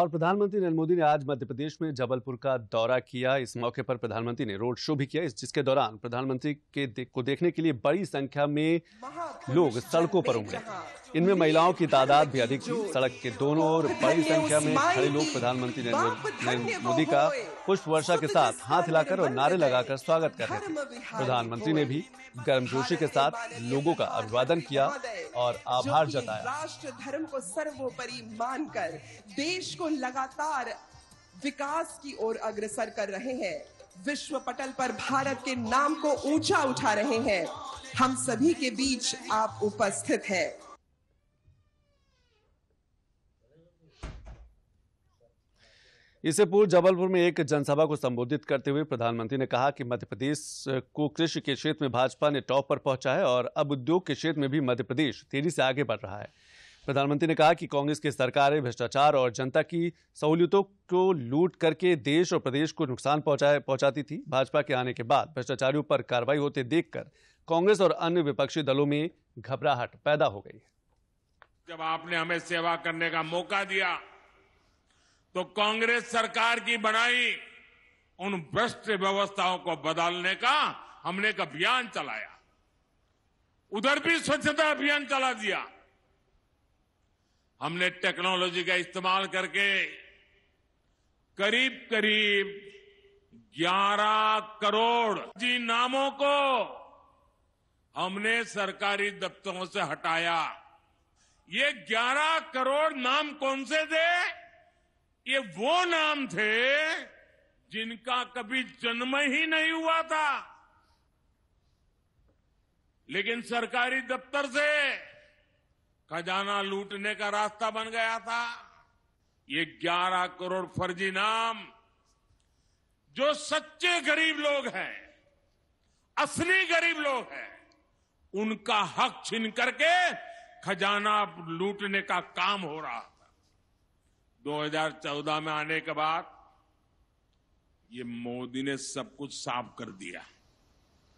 और प्रधानमंत्री नरेंद्र मोदी ने आज मध्य प्रदेश में जबलपुर का दौरा किया इस मौके पर प्रधानमंत्री ने रोड शो भी किया जिसके दौरान प्रधानमंत्री के दे, को देखने के लिए बड़ी संख्या में लोग सड़कों पर उमड़े इनमें महिलाओं की तादाद भी अधिक थी सड़क के दोनों ओर बड़ी संख्या में खड़े लोग प्रधानमंत्री नरेंद्र मोदी का पुष्प वर्षा के साथ हाथ हिलाकर और नारे लगाकर स्वागत कर रहे थे प्रधानमंत्री ने भी गर्मजोशी के साथ लोगों का अभिवादन किया और आभार जताया राष्ट्र धर्म को सर्वोपरि मानकर देश को लगातार विकास की ओर अग्रसर कर रहे हैं विश्व पटल पर भारत के नाम को ऊंचा उठा रहे हैं हम सभी के बीच आप उपस्थित हैं इससे पूर्व जबलपुर में एक जनसभा को संबोधित करते हुए प्रधानमंत्री ने कहा कि मध्य प्रदेश को कृषि के क्षेत्र में भाजपा ने टॉप पर पहुंचा है और अब उद्योग के क्षेत्र में भी मध्य प्रदेश तेजी से आगे बढ़ रहा है प्रधानमंत्री ने कहा कि कांग्रेस की सरकारें भ्रष्टाचार और जनता की सहूलियतों को लूट करके देश और प्रदेश को नुकसान पहुंचाए पहुंचाती थी भाजपा के आने के बाद भ्रष्टाचारियों पर कार्रवाई होते देखकर कांग्रेस और अन्य विपक्षी दलों में घबराहट पैदा हो गई जब आपने हमें सेवा करने का मौका दिया तो कांग्रेस सरकार की बनाई उन भ्रष्ट व्यवस्थाओं को बदलने का हमने एक अभियान चलाया उधर भी स्वच्छता अभियान चला दिया हमने टेक्नोलॉजी का इस्तेमाल करके करीब करीब 11 करोड़ जी नामों को हमने सरकारी दफ्तरों से हटाया ये 11 करोड़ नाम कौन से थे ये वो नाम थे जिनका कभी जन्म ही नहीं हुआ था लेकिन सरकारी दफ्तर से खजाना लूटने का रास्ता बन गया था ये 11 करोड़ फर्जी नाम जो सच्चे गरीब लोग हैं असली गरीब लोग हैं उनका हक छीन करके खजाना लूटने का काम हो रहा 2014 में आने के बाद ये मोदी ने सब कुछ साफ कर दिया है